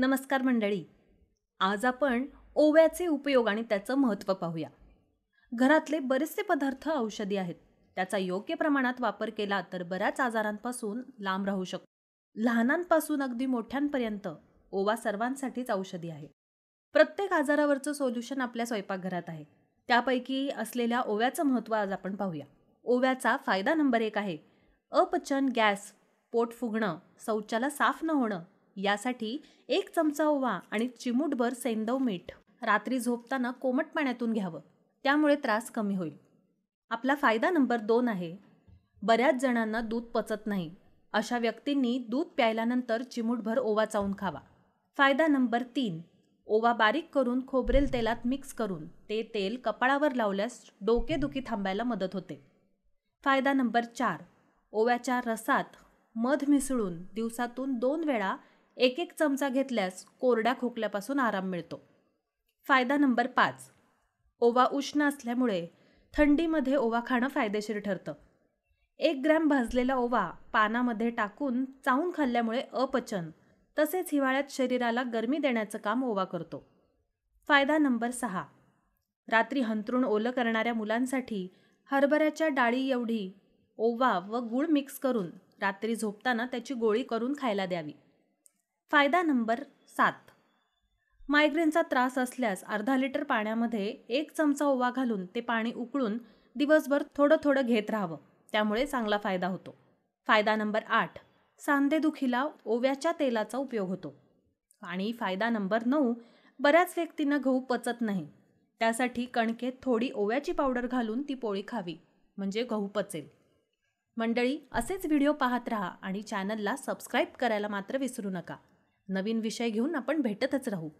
नमस्कार मंडळी आज आपण ओव्याचे उपयोग आणि त्याचं महत्त्व पाहूया घरातले बरेचसे पदार्थ औषधी आहेत त्याचा योग्य प्रमाणात वापर केला तर बऱ्याच आजारांपासून लांब राहू शकतो लहानांपासून अगदी मोठ्यांपर्यंत ओवा सर्वांसाठीच औषधी आहे प्रत्येक आजारावरचं सोल्युशन आपल्या स्वयंपाकघरात आहे त्यापैकी असलेल्या ओव्याचं महत्त्व आज आपण पाहूया ओव्याचा फायदा नंबर एक आहे अपचन गॅस पोट फुगणं शौचाला साफ न होणं यासाठी एक चमचा ओवा आणि चिमूटभर सेंदव मीठ रात्री झोपताना कोमट पाण्यातून घ्यावं त्यामुळे त्रास कमी होईल आपला फायदा नंबर दोन आहे बऱ्याच जणांना दूध पचत नाही अशा व्यक्तींनी दूध प्यायल्यानंतर चिमूटभर ओवा चावून खावा फायदा नंबर तीन ओवा बारीक करून खोबरेल तेलात मिक्स करून ते तेल कपाळावर लावल्यास डोकेदुखी थांबायला मदत होते फायदा नंबर चार ओव्याच्या रसात मध मिसळून दिवसातून दोन वेळा एक एक चमचा घेतल्यास कोरड्या खोकल्यापासून आराम मिळतो फायदा नंबर पाच ओवा उष्ण असल्यामुळे थंडीमध्ये ओवा खाणं फायदेशीर ठरतं एक ग्रॅम भाजलेला ओवा पानामध्ये टाकून चावून खाल्ल्यामुळे अपचन तसेच हिवाळ्यात शरीराला गरमी देण्याचं काम ओवा करतो फायदा नंबर सहा रात्री हंतरुण ओलं करणाऱ्या मुलांसाठी हरभऱ्याच्या डाळी एवढी ओवा व गूळ मिक्स करून रात्री झोपताना त्याची गोळी करून खायला द्यावी फायदा नंबर सात मायग्रेनचा त्रास असल्यास अर्धा लिटर पाण्यामध्ये एक चमचा ओवा घालून ते पाणी उकळून दिवसभर थोडं थोडं घेत राहावं त्यामुळे चांगला फायदा होतो फायदा नंबर आठ सांधेदुखीला ओव्याच्या तेलाचा उपयोग होतो आणि फायदा नंबर नऊ बऱ्याच व्यक्तींना गहू पचत नाही त्यासाठी कणकेत थोडी ओव्याची पावडर घालून ती पोळी खावी म्हणजे गहू पचेल मंडळी असेच व्हिडिओ पाहत राहा आणि चॅनलला सबस्क्राईब करायला मात्र विसरू नका नवीन विषय घेऊन आपण भेटतच राहू